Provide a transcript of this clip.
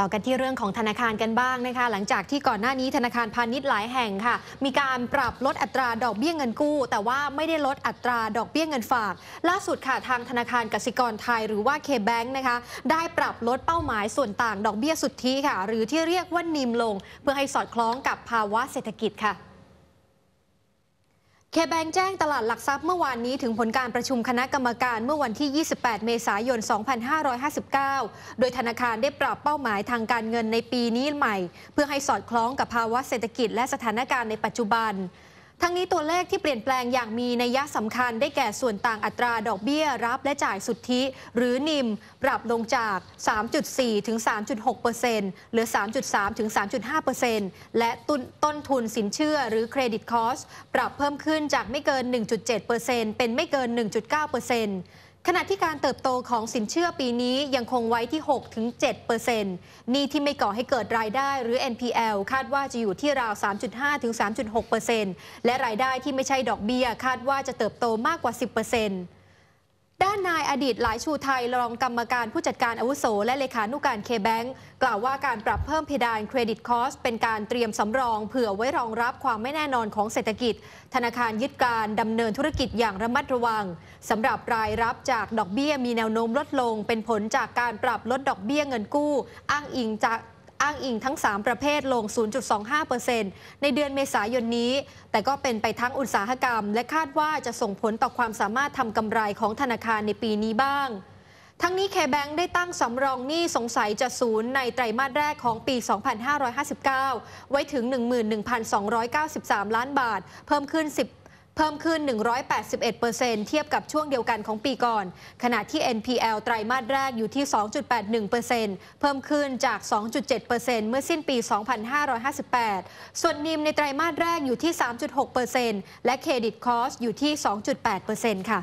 ต่อกันที่เรื่องของธนาคารกันบ้างนะคะ หลังจากที่ก่อนหน้านี้ธนาคารพาณิชย์หลายแห่งค่ะ มีการปรับลดอัตราดอกเบี้ยเงินกู้ แต่ว่าไม่ได้ลดอัตราดอกเบี้ยเงินฝาก ล่าสุดค่ะทางธนาคารกสิกรไทยหรือว่าแบงค์นะคะได้ปรับลดเป้าหมายส่วนต่างดอกเบี้ยสุทธิค่ะ หรือที่เรียกว่านิมลง เพื่อให้สอดคล้องกับภาวะเศรษฐกิจค่ะเคแบงแจ้งตลาดหลักทรัพย์เมื่อวานนี้ถึงผลการประชุมคณะกรรมการเมื่อวันที่ 28 เมษายน 2559 โดยธนาคารได้ปรับเป้าหมายทางการเงินในปีนี้ใหม่ เพื่อให้สอดคล้องกับภาวะเศรษฐกิจและสถานการณ์ในปัจจุบันทั้งนี้ตัวเลขที่เปลี่ยนแปลงอย่างมีนัยสำคัญได้แก่ส่วนต่างอัตราดอกเบี้ยรับและจ่ายสุทธิหรือนิมปรับลงจาก 3.4 ถึง 3.6 เปอร์เซ็นต์หรือ 3.3 ถึง 3.5 เปอร์เซ็นต์และต้นต้นทุนสินเชื่อหรือเครดิตคอสปรับเพิ่มขึ้นจากไม่เกิน 1.7 เปอร์เซ็นต์เป็นไม่เกิน 1.9 เปอร์เซ็นต์ขณะที่การเติบโตของสินเชื่อปีนี้ยังคงไว้ที่ 6-7เปอร์เซ็นต์นี่ที่ไม่ก่อให้เกิดรายได้หรือ NPL คาดว่าจะอยู่ที่ราว 3.5ถึง3.6เปอร์เซ็นต์และรายได้ที่ไม่ใช่ดอกเบี้ยคาดว่าจะเติบโตมากกว่า 10เปอร์เซ็นต์ด้านนายอดีตหลายชูไทยรองกรรมการผู้จัดการอาวุโสและเลขานุการเคแบงกล่าวว่าการปรับเพิ่มเพดานเครดิตคอสเป็นการเตรียมสำรอง เผื่อไว้รองรับความไม่แน่นอนของเศรษฐกิจ ธนาคารยึดการดำเนินธุรกิจอย่างระมัดระวังสำหรับรายรับจากดอกเบี้ยมีแนวโน้มลดลงเป็นผลจากการปรับลดดอกเบี้ยเงินกู้ อ้างอิงจากอ้างอิงทั้ง 3 ประเภท ลง 0.25%ในเดือนเมษายนนี้ แต่ก็เป็นไปทั้งอุตสาหกรรม และคาดว่าจะส่งผลต่อความสามารถ ทำกำไรของธนาคารในปีนี้บ้าง ทั้งนี้แคแบงได้ตั้งสำรองหนี้สงสัยจะศูนย์ ในไตรมาสแรกของปี 2559 ไว้ถึง 11,293 ล้านบาท เพิ่มขึ้น 10เพิ่มขึ้น 181%เทียบกับช่วงเดียวกันของปีก่อน ขณะที่ NPL ไตรมาสแรกอยู่ที่ 2.81%เพิ่มขึ้นจาก 2.7%เมื่อสิ้นปี 2558 ส่วนนิมในไตรมาสแรกอยู่ที่ 3.6%และเครดิตคอสอยู่ที่ 2.8%ค่ะ